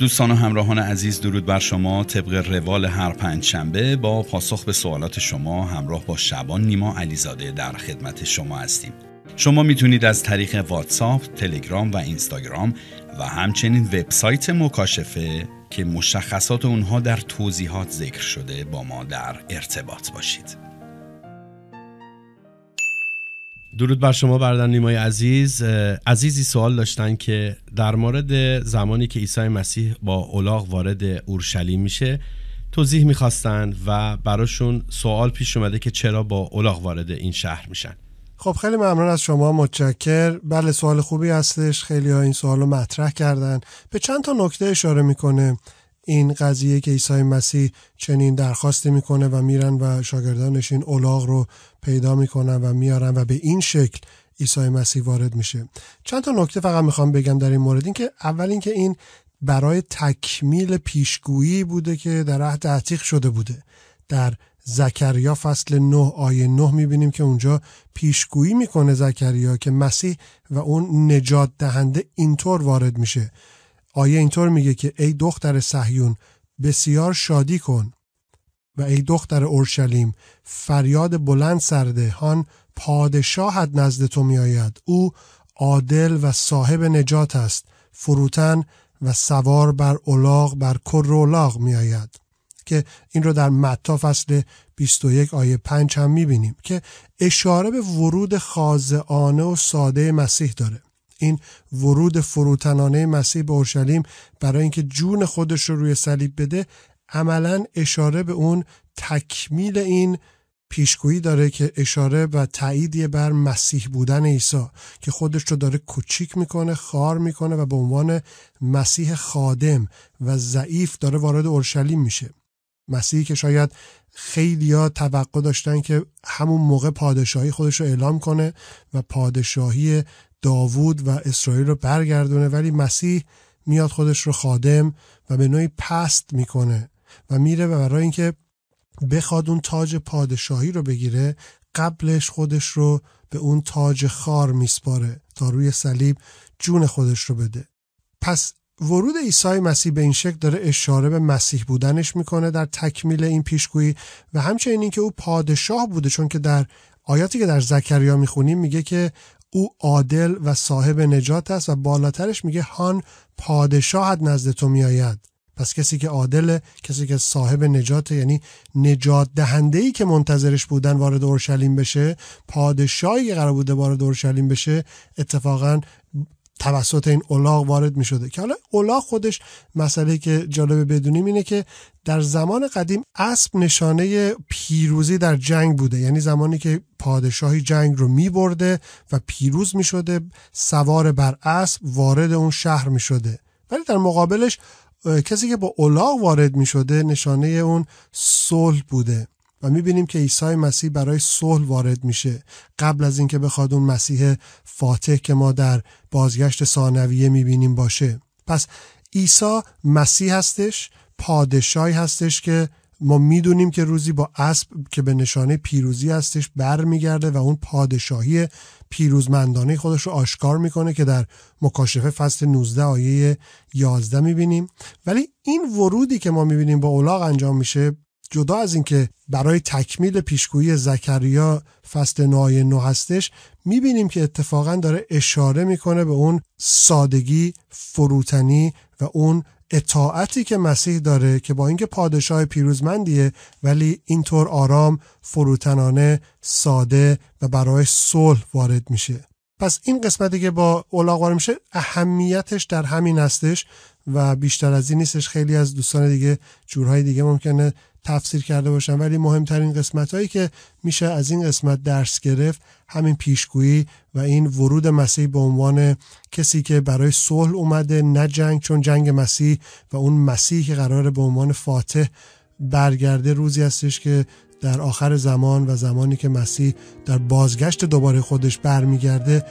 دوستان و همراهان عزیز درود بر شما طبق روال هر پنج شنبه با پاسخ به سوالات شما همراه با شبان نیما علیزاده در خدمت شما هستیم شما میتونید از طریق واتساپ، تلگرام و اینستاگرام و همچنین وبسایت مکاشفه که مشخصات اونها در توضیحات ذکر شده با ما در ارتباط باشید. درود بر شما بردن نیمای عزیز عزیزی سوال داشتن که در مورد زمانی که عیسی مسیح با اولاغ وارد اورشلیم میشه توضیح میخواستن و براشون سوال پیش اومده که چرا با اولاغ وارد این شهر میشن خب خیلی ممنون از شما متشکر بله سوال خوبی هستش خیلی ها این سوال رو مطرح کردن به چند تا نکته اشاره میکنه این قضیه که عیسی مسیح چنین درخواستی میکنه و میرن و شاگردانش این اولاغ رو پیدا میکنن و میارن و به این شکل عیسی مسیح وارد میشه چند تا نکته فقط میخوام بگم در این مورد اینکه اول اینکه این برای تکمیل پیشگویی بوده که در عهد عتیق شده بوده در زکریا فصل 9 آیه 9 میبینیم که اونجا پیشگویی میکنه زکریا که مسیح و اون نجات دهنده اینطور وارد میشه آیه اینطور میگه که ای دختر صهیون بسیار شادی کن و ای دختر اورشلیم فریاد بلند سرده هان پادشاهت نزد تو میآید او عادل و صاحب نجات است فروتن و سوار بر اولاغ بر کر اولاغ میآید که این رو در متا فصل 21 آیه 5 هم میبینیم که اشاره به ورود خازعانه و ساده مسیح داره این ورود فروتنانه مسیح به اورشلیم برای اینکه جون خودش رو روی صلیب بده عملا اشاره به اون تکمیل این پیشگویی داره که اشاره و تاییدیه بر مسیح بودن عیسی که خودش رو داره کوچیک میکنه خار میکنه و به عنوان مسیح خادم و ضعیف داره وارد اورشلیم میشه مسیحی که شاید خیلی ها توقع داشتن که همون موقع پادشاهی خودش رو اعلام کنه و پادشاهی داوود و اسرائیل رو برگردونه ولی مسیح میاد خودش رو خادم و به نوعی پست میکنه و میره و برای اینکه بخواد اون تاج پادشاهی رو بگیره قبلش خودش رو به اون تاج خار میسپاره تا روی صلیب جون خودش رو بده پس ورود عیسی مسیح به این شکل داره اشاره به مسیح بودنش میکنه در تکمیل این پیشگویی و همچنین اینکه او پادشاه بوده چون که در آیاتی که در زکریا میخونیم میگه که او عادل و صاحب نجات است و بالاترش میگه هان پادشاهت نزد تو میآید پس کسی که عادل کسی که صاحب نجات یعنی نجات دهنده ای که منتظرش بودن وارد اورشلیم بشه پادشاهی که قرار بوده وارد اورشلیم بشه اتفاقا توسط این اولاغ وارد می شده که حالا اولاغ خودش مسئله که جالبه بدونیم اینه که در زمان قدیم اسب نشانه پیروزی در جنگ بوده یعنی زمانی که پادشاهی جنگ رو می برده و پیروز می شده سوار بر اسب وارد اون شهر می شده ولی در مقابلش کسی که با اولاغ وارد می شده نشانه اون صلح بوده و میبینیم که عیسی مسیح برای صلح وارد میشه قبل از اینکه بخواد اون مسیح فاتح که ما در بازگشت ثانویه میبینیم باشه پس عیسی مسیح هستش پادشاهی هستش که ما میدونیم که روزی با اسب که به نشانه پیروزی هستش برمیگرده و اون پادشاهی پیروزمندانه خودش رو آشکار میکنه که در مکاشفه فصل 19 آیه 11 میبینیم ولی این ورودی که ما میبینیم با اولاغ انجام میشه جدا از اینکه برای تکمیل پیشگویی زکریا فصل نای نو هستش میبینیم که اتفاقا داره اشاره میکنه به اون سادگی فروتنی و اون اطاعتی که مسیح داره که با اینکه پادشاه پیروزمندیه ولی اینطور آرام فروتنانه ساده و برای صلح وارد میشه پس این قسمتی که با وارد میشه اهمیتش در همین هستش و بیشتر از این نیستش خیلی از دوستان دیگه جورهای دیگه ممکنه تفسیر کرده باشم ولی مهمترین قسمت هایی که میشه از این قسمت درس گرفت همین پیشگویی و این ورود مسیح به عنوان کسی که برای صلح اومده نه جنگ چون جنگ مسیح و اون مسیحی که قرار به عنوان فاتح برگرده روزی هستش که در آخر زمان و زمانی که مسیح در بازگشت دوباره خودش برمیگرده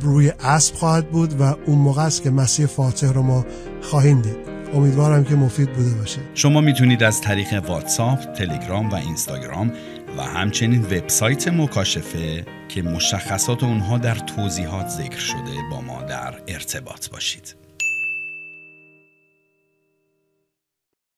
روی اسب خواهد بود و اون موقع است که مسیح فاتح رو ما خواهیم دید امیدوارم که مفید بوده باشه شما میتونید از طریق واتساپ، تلگرام و اینستاگرام و همچنین وبسایت مکاشفه که مشخصات اونها در توضیحات ذکر شده با ما در ارتباط باشید.